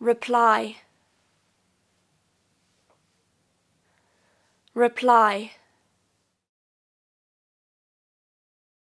reply reply